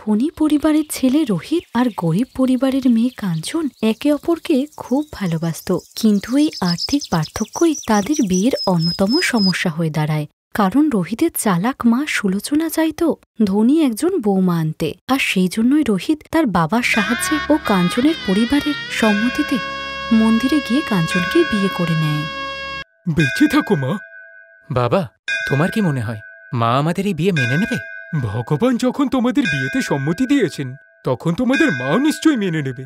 ধনী পরিবারের ছেলে রোহিত আর গরিব পরিবারের মেয়ে কাঞ্চন একে অপরকে খুব ভালোবাসত কিন্তু এই আর্থিক পার্থক্যই তাদের বিয়ের অন্যতম সমস্যা হয়ে দাঁড়ায় কারণ রোহিতের চালাক মা সুলোচনা চাইত ধনী একজন বৌমা আনতে আর সেই জন্যই রোহিত তার বাবার সাহায্যে ও কাঞ্চনের পরিবারের সম্মতিতে মন্দিরে গিয়ে কাঞ্চনকে বিয়ে করে নেয় বেঁচে থাকো মা বাবা তোমার কি মনে হয় মা আমাদের এই বিয়ে মেনে নেবে ভগবান যখন তোমাদের বিয়েতে সম্মতি দিয়েছেন তখন তোমাদের মাও নিশ্চয়ই মেনে নেবে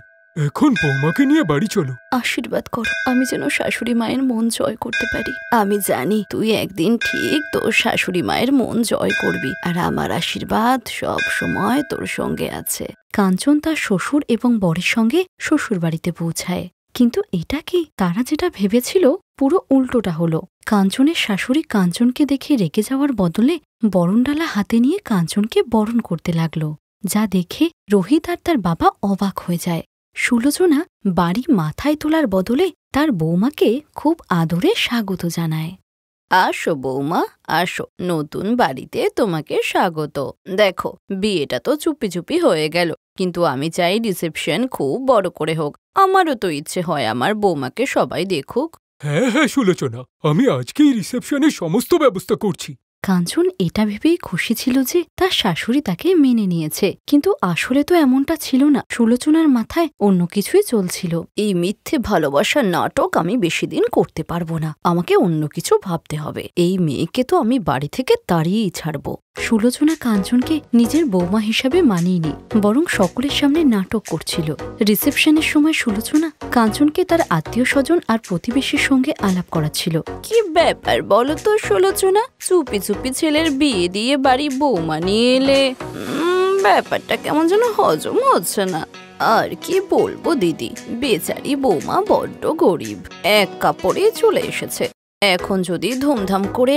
এখন বৌমাকে নিয়ে বাড়ি চলো আশীর্বাদ কর আমি যেন শাশুড়ি মায়ের মন জয় করতে পারি আমি জানি তুই একদিন ঠিক তোর শাশুড়ি মায়ের মন জয় করবি আর আমার আশীর্বাদ সব সময় তোর সঙ্গে আছে কাঞ্চন তার শ্বশুর এবং বরের সঙ্গে শ্বশুর বাড়িতে পৌঁছায় কিন্তু এটা কি তারা যেটা ভেবেছিল পুরো উল্টোটা হলো কাঞ্চনের শাশুড়ি কাঞ্চনকে দেখে রেগে যাওয়ার বদলে বরণডালা হাতে নিয়ে কাঞ্চনকে বরণ করতে লাগল যা দেখে রোহিত আর তার বাবা অবাক হয়ে যায় সুলোচনা বাড়ি মাথায় তোলার বদলে তার বৌমাকে খুব আদরে স্বাগত জানায় আসো বৌমা আসো নতুন বাড়িতে তোমাকে স্বাগত দেখো বিয়েটা তো চুপি চুপি হয়ে গেল কিন্তু আমি চাই রিসেপশন খুব বড় করে হোক আমারও তো ইচ্ছে হয় আমার বৌমাকে সবাই দেখুক হ্যাঁ হ্যাঁ সুলোচনা আমি আজকেই রিসেপশনের সমস্ত ব্যবস্থা করছি কাঞ্চন এটা ভেবেই খুশি ছিল যে তার শাশুড়ি তাকে মেনে নিয়েছে কিন্তু আসলে তো এমনটা ছিল না সুলোচনার মাথায় অন্য কিছুই চলছিল এই মিথ্যে ভালোবাসার নাটক আমি বেশি দিন করতে পারবো না আমাকে অন্য কিছু ভাবতে হবে এই মেয়েকে তো আমি বাড়ি থেকে তাড়িয়েই ছাড়বো সুলোচনা কাঞ্চনকে নিজের বৌমা হিসাবে মানিয়েনি বরং সকলের সামনে নাটক করছিল রিসেপশনের সময় সুলোচনা কাঞ্চনকে তার আত্মীয় স্বজন আর প্রতিবেশীর সঙ্গে আলাপ করাচ্ছিল কি ব্যাপার বলো তো সুলোচনা চুপি চুপি ছেলের বিয়ে দিয়ে বাড়ি বৌমা নিয়ে এলে ব্যাপারটা কেমন যেন হজম হচ্ছে না আর কি বলবো দিদি বেচারি বৌমা বড্ড গরিব এক কাপড়ে চলে এসেছে এখন যদি ধুমধাম করে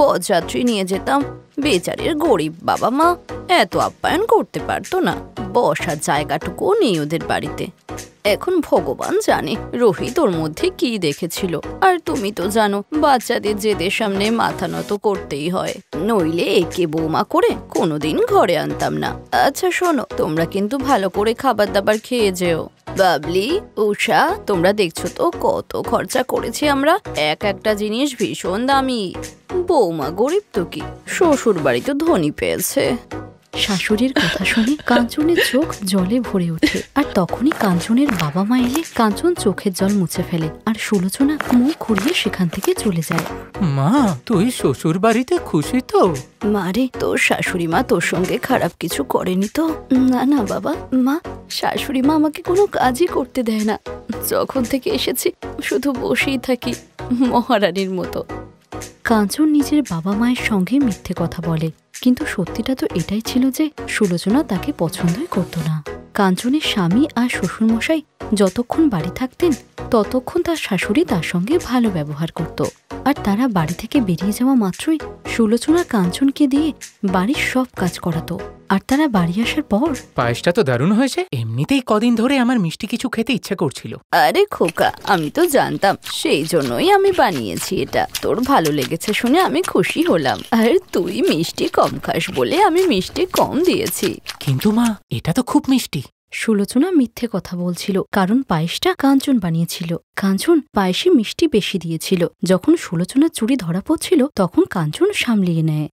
বরযাত্রী নিয়ে যেতাম বেচারের গরিব বাবা মা এত আপ্যায়ন করতে পারতো না বসার জায়গাটুকু নেই ওদের বাড়িতে এখন ভগবান জানে রোহিত ওর মধ্যে কি দেখেছিল আর তুমি তো জানো বাচ্চাদের জেদের সামনে মাথা নত করতেই হয় নইলে একে বৌমা করে কোনোদিন ঘরে আনতাম না আচ্ছা শোনো তোমরা কিন্তু ভালো করে খাবার দাবার খেয়ে যেও বাবলি উষা তোমরা দেখছো তো কত খরচা করেছি আমরা এক একটা জিনিস ভীষণ দামি বৌমা গরিব তো কি শ্বশুর বাড়ি তো ধনী পেয়েছে শাশুড়ির কথা শুনে কাঞ্চনের চোখ জলে ভরে ওঠে আর তখনই কাঞ্চনের বাবা মা এলে কাঞ্চন চোখের জল মুছে ফেলে আর সুলোচনা মুখ ঘুরিয়ে সেখান থেকে চলে যায় মা তুই শ্বশুর বাড়িতে খুশি তো মারে তোর শাশুড়ি মা তোর সঙ্গে খারাপ কিছু করেনি তো না না বাবা মা শাশুড়ি মা আমাকে কোনো কাজই করতে দেয় না যখন থেকে এসেছি শুধু বসেই থাকি মহারানীর মতো কাঞ্চন নিজের বাবা মায়ের সঙ্গে মিথ্যে কথা বলে কিন্তু সত্যিটা তো এটাই ছিল যে সুলোচনা তাকে পছন্দই করত না কাঞ্চনের স্বামী আর শ্বশুরমশাই যতক্ষণ বাড়ি থাকতেন ততক্ষণ তার শাশুড়ি তার সঙ্গে ভালো ব্যবহার করত আর তারা বাড়ি থেকে বেরিয়ে যাওয়া মাত্রই সুলোচনা কাঞ্চনকে দিয়ে বাড়ির সব কাজ করাতো আর তারা বাড়ি আসার পর পায়েসটা তো দারুণ হয়েছে এমনিতেই কদিন ধরে আমার মিষ্টি কিছু খেতে ইচ্ছা করছিল আরে খোকা আমি তো জানতাম সেই জন্যই আমি বানিয়েছি এটা তোর ভালো লেগেছে শুনে আমি খুশি হলাম আর তুই মিষ্টি কম খাস বলে আমি মিষ্টি কম দিয়েছি কিন্তু মা এটা তো খুব মিষ্টি সুলোচনা মিথ্যে কথা বলছিল কারণ পায়েসটা কাঞ্চন বানিয়েছিল কাঞ্চন পায়েসে মিষ্টি বেশি দিয়েছিল যখন সুলোচনা চুরি ধরা পড়ছিল তখন কাঞ্চন সামলিয়ে নেয়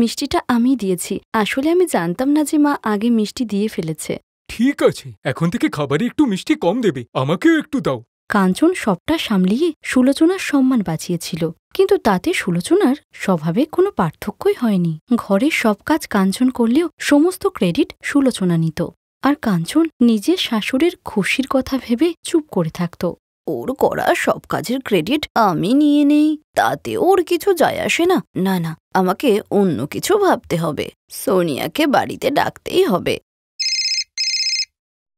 মিষ্টিটা আমি দিয়েছি আসলে আমি জানতাম না যে মা আগে মিষ্টি দিয়ে ফেলেছে ঠিক আছে এখন থেকে খাবারে একটু মিষ্টি কম দেবে আমাকেও একটু দাও কাঞ্চন সবটা সামলিয়ে সুলোচনার সম্মান বাঁচিয়েছিল কিন্তু তাতে সুলোচনার স্বভাবে কোনো পার্থক্যই হয়নি ঘরের সব কাজ কাঞ্চন করলেও সমস্ত ক্রেডিট সুলোচনা নিত আর কাঞ্চন নিজের শাশুড়ির খুশির কথা ভেবে চুপ করে থাকত ওর করা সব কাজের ক্রেডিট আমি নিয়ে নেই তাতে ওর কিছু যায় আসে না না না আমাকে অন্য কিছু ভাবতে হবে সোনিয়াকে বাড়িতে ডাকতেই হবে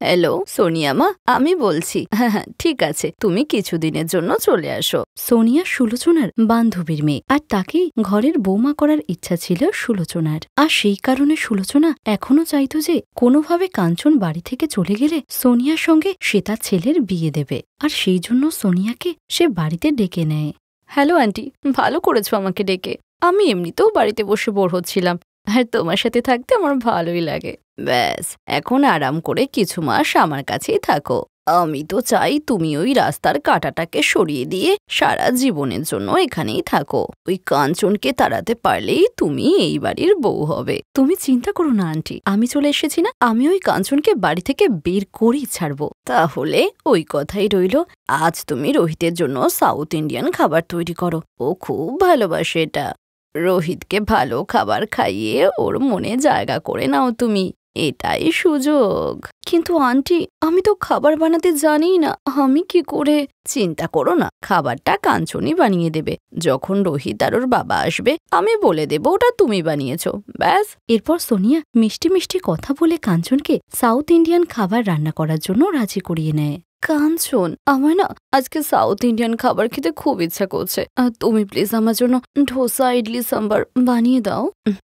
হ্যালো সোনিয়া মা আমি বলছি হ্যাঁ হ্যাঁ ঠিক আছে তুমি কিছুদিনের জন্য চলে আসো সোনিয়া সুলোচনার বান্ধবীর মেয়ে আর তাকে ঘরের বৌমা করার ইচ্ছা ছিল সুলোচনার আর সেই কারণে সুলোচনা এখনো চাইত যে কোনোভাবে কাঞ্চন বাড়ি থেকে চলে গেলে সোনিয়ার সঙ্গে সে তার ছেলের বিয়ে দেবে আর সেই জন্য সোনিয়াকে সে বাড়িতে ডেকে নেয় হ্যালো আন্টি ভালো করেছো আমাকে ডেকে আমি এমনিতেও বাড়িতে বসে বোর হচ্ছিলাম আর হ্যাঁ, তোমার সাথে থাকতে আমার ভালোই লাগে ব্যাস এখন আরাম করে কিছু মাস আমার কাছেই থাকো আমি তো চাই তুমি ওই রাস্তার কাঁটাটাকে সরিয়ে দিয়ে সারা জীবনের জন্য এখানেই থাকো ওই কাঞ্চনকে তাড়াতে পারলেই তুমি এই বাড়ির বউ হবে তুমি চিন্তা করো না আন্টি আমি চলে এসেছি না আমি ওই কাঞ্চনকে বাড়ি থেকে বের করেই ছাড়বো তাহলে ওই কথাই রইল আজ তুমি রোহিতের জন্য সাউথ ইন্ডিয়ান খাবার তৈরি করো ও খুব ভালোবাসে এটা রোহিতকে ভালো খাবার খাইয়ে ওর মনে জায়গা করে নাও তুমি এটাই সুযোগ কিন্তু আন্টি আমি তো খাবার বানাতে জানি না আমি কি করে চিন্তা করো না খাবারটা কাঞ্চনি বানিয়ে দেবে যখন রোহিত আর ওর বাবা আসবে আমি বলে দেব ওটা তুমি বানিয়েছ ব্যাস এরপর সোনিয়া মিষ্টি মিষ্টি কথা বলে কাঞ্চনকে সাউথ ইন্ডিয়ান খাবার রান্না করার জন্য রাজি করিয়ে নেয় কাঞ্চন আমার না আজকে সাউথ ইন্ডিয়ান খাবার খেতে খুব ইচ্ছা করছে তুমি প্লিজ আমার জন্য ধোসা ইডলি সাম্বার বানিয়ে দাও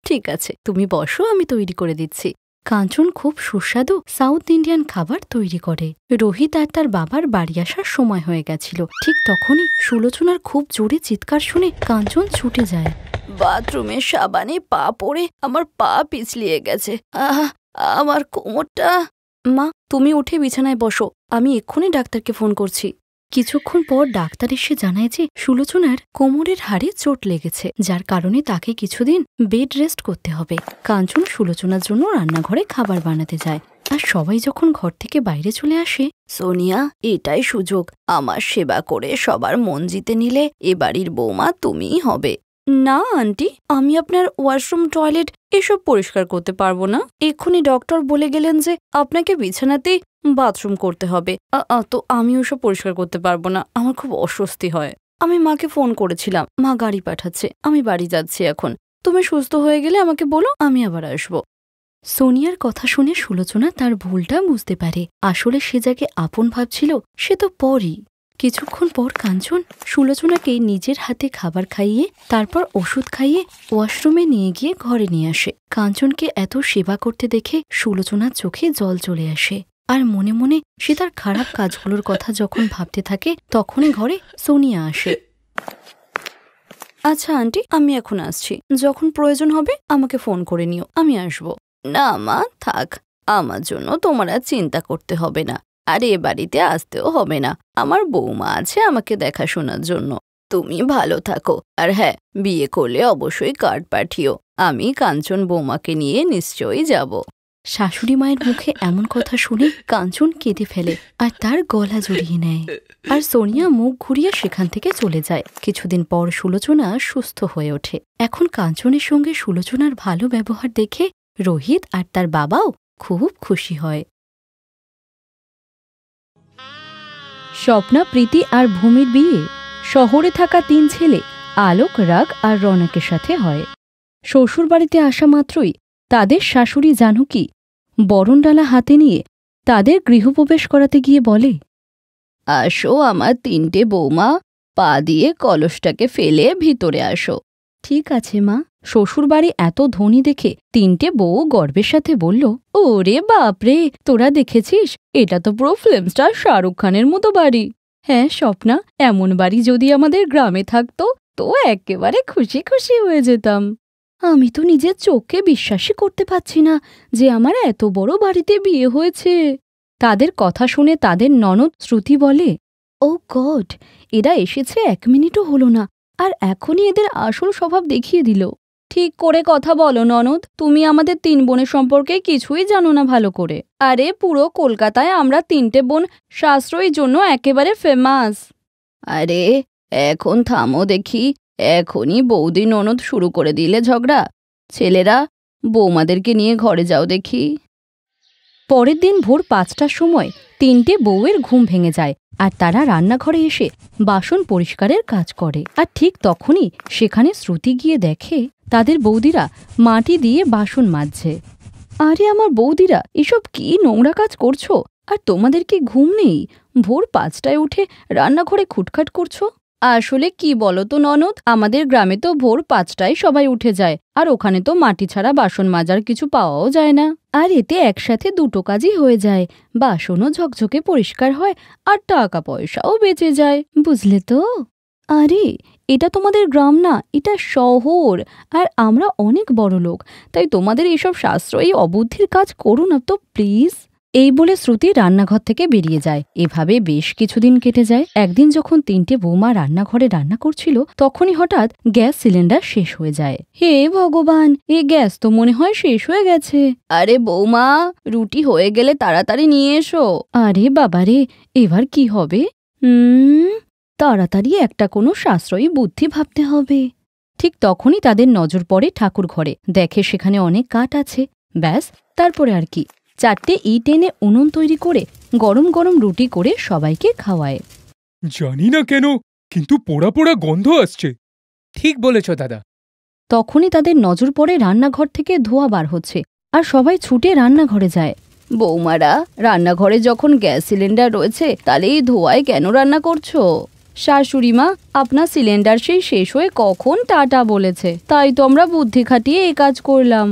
ঠিক আছে তুমি বসো আমি তৈরি করে দিচ্ছি কাঞ্চন খুব সুস্বাদু সাউথ ইন্ডিয়ান খাবার তৈরি করে রোহিত আর তার বাবার বাড়ি আসার সময় হয়ে গেছিল ঠিক তখনই সুলোচনার খুব জোরে চিৎকার শুনে কাঞ্চন ছুটে যায় বাথরুমের সাবানে পা পড়ে আমার পা পিছলিয়ে গেছে আমার কোমরটা মা তুমি উঠে বিছানায় বসো আমি এক্ষুনি ডাক্তারকে ফোন করছি কিছুক্ষণ পর ডাক্তার এসে জানায় যে সুলোচনার কোমরের হাড়ে চোট লেগেছে যার কারণে তাকে কিছুদিন বেড রেস্ট করতে হবে কাঞ্চন সুলোচনার জন্য রান্নাঘরে খাবার বানাতে যায় আর সবাই যখন ঘর থেকে বাইরে চলে আসে সোনিয়া এটাই সুযোগ আমার সেবা করে সবার মন জিতে নিলে এ বাড়ির বৌমা তুমিই হবে না আন্টি আমি আপনার ওয়াশরুম টয়লেট এসব পরিষ্কার করতে পারবো না এক্ষুনি ডক্টর বলে গেলেন যে আপনাকে বিছানাতেই বাথরুম করতে হবে তো আমি ওসব পরিষ্কার করতে পারবো না আমার খুব অস্বস্তি হয় আমি মাকে ফোন করেছিলাম মা গাড়ি পাঠাচ্ছে আমি বাড়ি যাচ্ছি এখন তুমি সুস্থ হয়ে গেলে আমাকে বলো আমি আবার আসব সোনিয়ার কথা শুনে সুলোচনা তার ভুলটা বুঝতে পারে আসলে সে যাকে আপন ভাবছিল সে তো পরই কিছুক্ষণ পর কাঞ্চন সুলোচনাকে নিজের হাতে খাবার খাইয়ে তারপর ওষুধ খাইয়ে ওয়াশরুমে নিয়ে গিয়ে ঘরে নিয়ে আসে কাঞ্চনকে এত সেবা করতে দেখে সুলোচনার চোখে জল চলে আসে আর মনে মনে সে তার খারাপ কাজগুলোর কথা যখন ভাবতে থাকে তখনই ঘরে সোনিয়া আসে আচ্ছা আন্টি আমি এখন আসছি যখন প্রয়োজন হবে আমাকে ফোন করে নিও আমি আসব না মা থাক আমার জন্য তোমার আর চিন্তা করতে হবে না আর এ বাড়িতে আসতেও হবে না আমার বৌমা আছে আমাকে দেখাশোনার জন্য তুমি ভালো থাকো আর হ্যাঁ বিয়ে করলে অবশ্যই কার্ড পাঠিও আমি কাঞ্চন বৌমাকে নিয়ে নিশ্চয়ই যাব শাশুড়ি মায়ের মুখে এমন কথা শুনে কাঞ্চন কেঁদে ফেলে আর তার গলা জড়িয়ে নেয় আর সোনিয়া মুখ ঘুরিয়ে সেখান থেকে চলে যায় কিছুদিন পর সুলোচনা সুস্থ হয়ে ওঠে এখন কাঞ্চনের সঙ্গে সুলোচনার ভালো ব্যবহার দেখে রোহিত আর তার বাবাও খুব খুশি হয় স্বপ্না প্রীতি আর ভূমির বিয়ে শহরে থাকা তিন ছেলে আলোক রাগ আর রনকের সাথে হয় শ্বশুর বাড়িতে আসা মাত্রই তাদের শাশুড়ি কি বরণডালা হাতে নিয়ে তাদের গৃহপ্রবেশ করাতে গিয়ে বলে আসো আমার তিনটে বৌমা পা দিয়ে কলসটাকে ফেলে ভিতরে আসো ঠিক আছে মা শ্বশুরবাড়ি এত ধনী দেখে তিনটে বউ গর্বের সাথে বলল ওরে বাপরে তোরা দেখেছিস এটা তো পুরো ফিল্ম স্টার শাহরুখ খানের মতো বাড়ি হ্যাঁ স্বপ্না এমন বাড়ি যদি আমাদের গ্রামে থাকতো তো একেবারে খুশি খুশি হয়ে যেতাম আমি তো নিজের চোখকে বিশ্বাসই করতে পারছি না যে আমার এত বড় বাড়িতে বিয়ে হয়েছে তাদের কথা শুনে তাদের ননদ শ্রুতি বলে ও গড এরা এসেছে এক মিনিটও হলো না আর এখনই এদের আসল স্বভাব দেখিয়ে দিল ঠিক করে কথা বলো ননদ তুমি আমাদের তিন বোনের সম্পর্কে কিছুই জানো না ভালো করে আরে পুরো কলকাতায় আমরা তিনটে বোন সাশ্রয়ীর জন্য একেবারে ফেমাস আরে এখন থামো দেখি এখনই বৌদি ননদ শুরু করে দিলে ঝগড়া ছেলেরা বৌমাদেরকে নিয়ে ঘরে যাও দেখি পরের দিন ভোর পাঁচটার সময় তিনটে বউয়ের ঘুম ভেঙে যায় আর তারা রান্নাঘরে এসে বাসন পরিষ্কারের কাজ করে আর ঠিক তখনই সেখানে শ্রুতি গিয়ে দেখে তাদের বৌদিরা মাটি দিয়ে বাসন মাজছে আরে আমার বৌদিরা এসব কি নোংরা কাজ করছো আর তোমাদের কি ঘুম নেই ভোর পাঁচটায় উঠে রান্নাঘরে খুটখাট করছো আসলে কি বলো তো ননদ আমাদের গ্রামে তো ভোর পাঁচটায় সবাই উঠে যায় আর ওখানে তো মাটি ছাড়া বাসন মাজার কিছু পাওয়াও যায় না আর এতে একসাথে দুটো কাজই হয়ে যায় বাসনও ঝকঝকে পরিষ্কার হয় আর টাকা পয়সাও বেঁচে যায় বুঝলে তো আরে এটা তোমাদের গ্রাম না এটা শহর আর আমরা অনেক বড় লোক তাই তোমাদের এইসব শাস্ত্র এই অবুদ্ধির কাজ করো না তো প্লিজ এই বলে শ্রুতি রান্নাঘর থেকে বেরিয়ে যায় এভাবে বেশ কিছুদিন কেটে যায় একদিন যখন তিনটে বৌমা রান্নাঘরে রান্না করছিল তখনই হঠাৎ গ্যাস সিলিন্ডার শেষ হয়ে যায় হে ভগবান এ গ্যাস তো মনে হয় শেষ হয়ে গেছে আরে বৌমা রুটি হয়ে গেলে তাড়াতাড়ি নিয়ে এসো আরে বাবারে এবার কি হবে হুম তাড়াতাড়ি একটা কোনো সাশ্রয়ী বুদ্ধি ভাবতে হবে ঠিক তখনই তাদের নজর পড়ে ঠাকুর ঘরে দেখে সেখানে অনেক কাঠ আছে ব্যাস তারপরে আর কি চারটে ইট এনে উনুন তৈরি করে গরম গরম রুটি করে সবাইকে খাওয়ায় জানি না কেন কিন্তু পোড়া পোড়া গন্ধ আসছে ঠিক বলেছ দাদা তখনই তাদের নজর পড়ে রান্নাঘর থেকে ধোঁয়া বার হচ্ছে আর সবাই ছুটে রান্নাঘরে যায় বৌমারা রান্নাঘরে যখন গ্যাস সিলিন্ডার রয়েছে তাহলে এই ধোঁয়ায় কেন রান্না করছো শাশুড়ি মা আপনার সিলিন্ডার সেই শেষ হয়ে কখন টাটা বলেছে তাই তো আমরা বুদ্ধি খাটিয়ে এই কাজ করলাম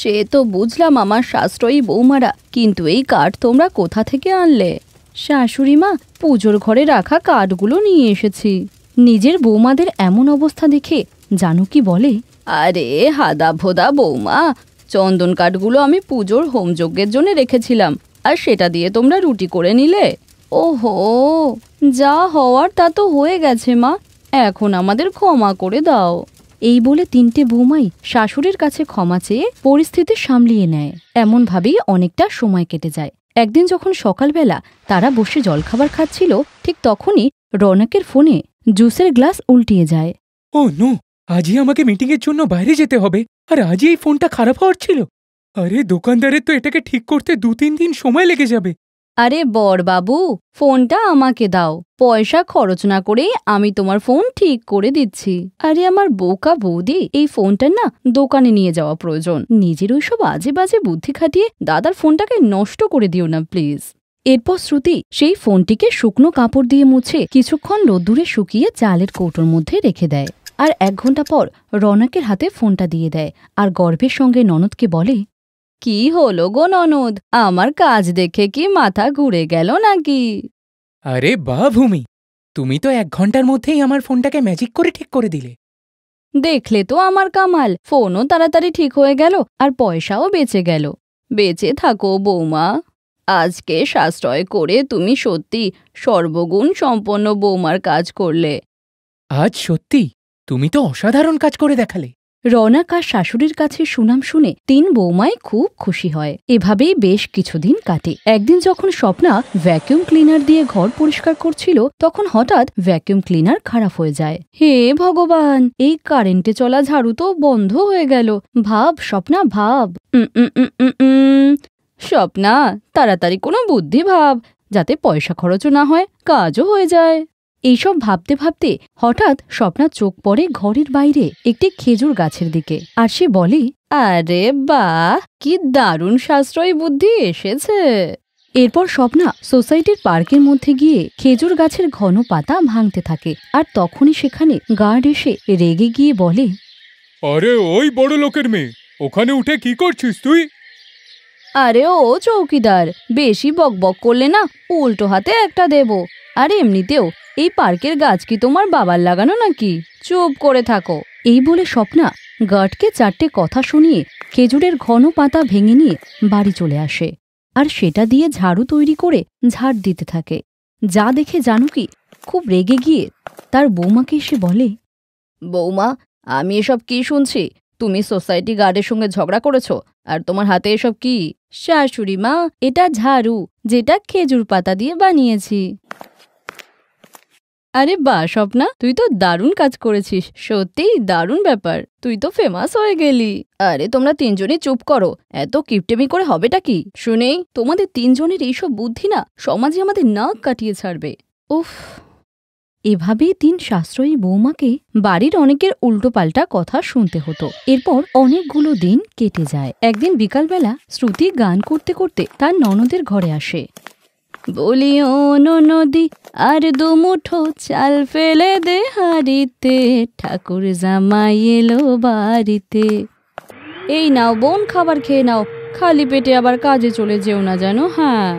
সে তো বুঝলাম আমার সাশ্রয়ী বৌমারা কিন্তু এই কাঠ তোমরা কোথা থেকে আনলে শাশুড়ি মা পুজোর ঘরে রাখা কাঠগুলো নিয়ে এসেছি নিজের বৌমাদের এমন অবস্থা দেখে জানো কি বলে আরে হাদা ভোদা বৌমা চন্দন কাঠগুলো আমি পুজোর হোমযজ্ঞের জন্য রেখেছিলাম আর সেটা দিয়ে তোমরা রুটি করে নিলে ওহো যা হওয়ার তা তো হয়ে গেছে মা এখন আমাদের ক্ষমা করে দাও এই বলে তিনটে বৌমাই শাশুড়ির কাছে ক্ষমা চেয়ে পরিস্থিতি সামলিয়ে নেয় এমনভাবেই অনেকটা সময় কেটে যায় একদিন যখন সকালবেলা তারা বসে জলখাবার খাচ্ছিল ঠিক তখনই রনকের ফোনে জুসের গ্লাস উল্টিয়ে যায় ও নো আজই আমাকে মিটিংয়ের জন্য বাইরে যেতে হবে আর আজই এই ফোনটা খারাপ হওয়ার ছিল আরে দোকানদারের তো এটাকে ঠিক করতে দু তিন দিন সময় লেগে যাবে আরে বরবাবু ফোনটা আমাকে দাও পয়সা খরচ না করে আমি তোমার ফোন ঠিক করে দিচ্ছি আরে আমার বোকা বৌদি এই ফোনটা না দোকানে নিয়ে যাওয়া প্রয়োজন নিজের ওইসব আজে বাজে বুদ্ধি খাটিয়ে দাদার ফোনটাকে নষ্ট করে দিও না প্লিজ এরপর শ্রুতি সেই ফোনটিকে শুকনো কাপড় দিয়ে মুছে কিছুক্ষণ রোদ্দুরে শুকিয়ে চালের কৌটোর মধ্যে রেখে দেয় আর এক ঘন্টা পর রনাকের হাতে ফোনটা দিয়ে দেয় আর গর্বের সঙ্গে ননদকে বলে কি হলো গো ননদ আমার কাজ দেখে কি মাথা ঘুরে গেল নাকি আরে বা ভূমি তুমি তো এক ঘন্টার মধ্যেই আমার ফোনটাকে ম্যাজিক করে ঠিক করে দিলে দেখলে তো আমার কামাল ফোনও তাড়াতাড়ি ঠিক হয়ে গেল আর পয়সাও বেঁচে গেল বেঁচে থাকো বৌমা আজকে সাশ্রয় করে তুমি সত্যি সর্বগুণ সম্পন্ন বৌমার কাজ করলে আজ সত্যি তুমি তো অসাধারণ কাজ করে দেখালে রনক আর শাশুড়ির কাছে সুনাম শুনে তিন বৌমায় খুব খুশি হয় এভাবেই বেশ কিছুদিন কাটে একদিন যখন স্বপ্না ভ্যাকিউম ক্লিনার দিয়ে ঘর পরিষ্কার করছিল তখন হঠাৎ ভ্যাকিউম ক্লিনার খারাপ হয়ে যায় হে ভগবান এই কারেন্টে চলা ঝাড়ু তো বন্ধ হয়ে গেল ভাব স্বপ্না ভাব স্বপ্না তাড়াতাড়ি কোনো বুদ্ধি ভাব যাতে পয়সা খরচও না হয় কাজও হয়ে যায় এইসব ভাবতে ভাবতে হঠাৎ স্বপ্না চোখ পড়ে ঘরের বাইরে একটি খেজুর গাছের দিকে আর সে বলে আরে বা কি দারুণ সাশ্রয় বুদ্ধি এসেছে এরপর স্বপ্না সোসাইটির পার্কের মধ্যে গিয়ে খেজুর গাছের ঘন পাতা ভাঙতে থাকে আর তখনই সেখানে গার্ড এসে রেগে গিয়ে বলে আরে ওই বড় লোকের মেয়ে ওখানে উঠে কি করছিস তুই আরে ও চৌকিদার বেশি বকবক করলে না উল্টো হাতে একটা দেব আর এমনিতেও এই পার্কের গাছ কি তোমার বাবার লাগানো নাকি চুপ করে থাকো এই বলে স্বপ্না গার্ডকে চারটে কথা শুনিয়ে খেজুরের ঘন পাতা ভেঙে নিয়ে বাড়ি চলে আসে আর সেটা দিয়ে ঝাড়ু তৈরি করে ঝাড় দিতে থাকে যা দেখে জানুকি খুব রেগে গিয়ে তার বৌমাকে এসে বলে বৌমা আমি এসব কি শুনছি তুমি সোসাইটি গার্ডের সঙ্গে ঝগড়া করেছো আর তোমার হাতে এসব কি শাশুড়ি মা এটা ঝাড়ু যেটা খেজুর পাতা দিয়ে বানিয়েছি আরে বা স্বপ্না তুই তো দারুণ কাজ করেছিস সত্যিই দারুণ ব্যাপার তুই তো ফেমাস হয়ে গেলি আরে তোমরা তিনজনে চুপ করো এত কিপটেমি করে হবেটা কি শুনেই তোমাদের তিনজনের এইসব বুদ্ধি না সমাজে আমাদের নাক কাটিয়ে ছাড়বে উফ এভাবেই তিন সাশ্রয়ী বৌমাকে বাড়ির অনেকের উল্টোপাল্টা কথা শুনতে হতো এরপর অনেকগুলো দিন কেটে যায় একদিন বিকালবেলা শ্রুতি গান করতে করতে তার ননদের ঘরে আসে বলি অন নদী আর দু মুঠো চাল ফেলে দে হারিতে ঠাকুর জামাই এলো বাড়িতে এই নাও বোন খাবার খেয়ে নাও খালি পেটে আবার কাজে চলে যেও না জানো হ্যাঁ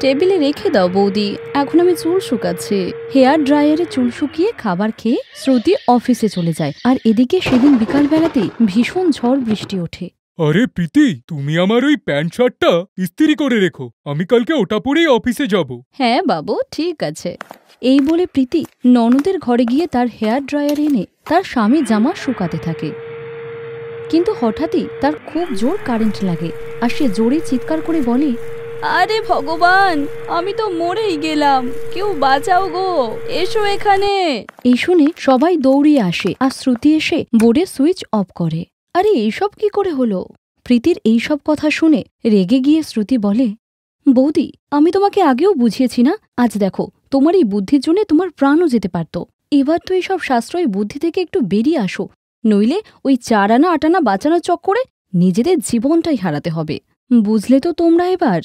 টেবিলে রেখে দাও বৌদি এখন আমি চুল শুকাচ্ছি হেয়ার ড্রায়ারে চুল শুকিয়ে খাবার খেয়ে শ্রুতি অফিসে চলে যায় আর এদিকে সেদিন বিকালবেলাতে ভীষণ ঝড় বৃষ্টি ওঠে আরে প্রীতি তুমি আমার ওই প্যান্ট শার্টটা ইস্ত্রি করে রেখো আমি কালকে ওটা পরেই অফিসে যাব হ্যাঁ বাবু ঠিক আছে এই বলে প্রীতি ননদের ঘরে গিয়ে তার হেয়ার ড্রায়ার এনে তার স্বামী জামা শুকাতে থাকে কিন্তু হঠাৎই তার খুব জোর কারেন্ট লাগে আর সে জোরে চিৎকার করে বলে আরে ভগবান আমি তো মরেই গেলাম কেউ বাঁচাও গো এসো এখানে এই শুনে সবাই দৌড়িয়ে আসে আর শ্রুতি এসে বোর্ডে সুইচ অফ করে আরে এইসব কি করে হলো প্রীতির এইসব কথা শুনে রেগে গিয়ে শ্রুতি বলে বৌদি আমি তোমাকে আগেও বুঝিয়েছি না আজ দেখো তোমার এই বুদ্ধির জন্য তোমার প্রাণও যেতে পারত এবার তো এইসব সাশ্রয় বুদ্ধি থেকে একটু বেরিয়ে আসো নইলে ওই চারানা আটানা বাঁচানোর চক্করে নিজেদের জীবনটাই হারাতে হবে বুঝলে তো তোমরা এবার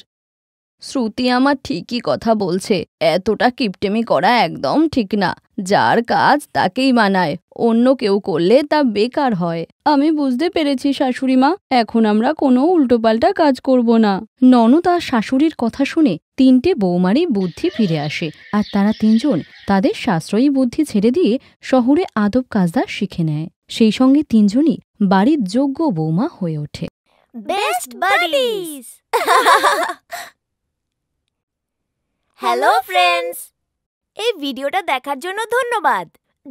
শ্রুতি আমার ঠিকই কথা বলছে এতটা কিপটেমি করা একদম ঠিক না যার কাজ তাকেই মানায় অন্য কেউ করলে তা বেকার হয় আমি বুঝতে পেরেছি শাশুড়ি মা এখন আমরা কোনো উল্টোপাল্টা কাজ করব না নন তার শাশুড়ির কথা শুনে তিনটে বৌমারই বুদ্ধি ফিরে আসে আর তারা তিনজন তাদের সাশ্রয়ী বুদ্ধি ছেড়ে দিয়ে শহরে আদব কাজদার শিখে নেয় সেই সঙ্গে তিনজনই বাড়ির যোগ্য বৌমা হয়ে ওঠে বেস্ট বাডিজ হ্যালো ফ্রেন্ডস এই ভিডিওটা দেখার জন্য ধন্যবাদ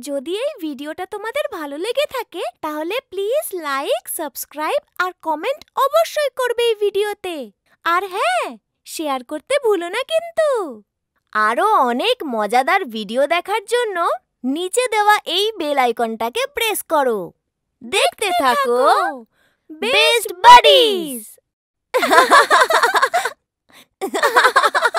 যদি এই ভিডিওটা তোমাদের ভালো লেগে থাকে তাহলে প্লিজ লাইক সাবস্ক্রাইব আর কমেন্ট অবশ্যই করবে এই ভিডিওতে আর হ্যাঁ শেয়ার করতে ভুলো না কিন্তু আরও অনেক মজাদার ভিডিও দেখার জন্য নিচে দেওয়া এই বেল আইকনটাকে প্রেস করো দেখতে থাকো বেস্ট বাডিজ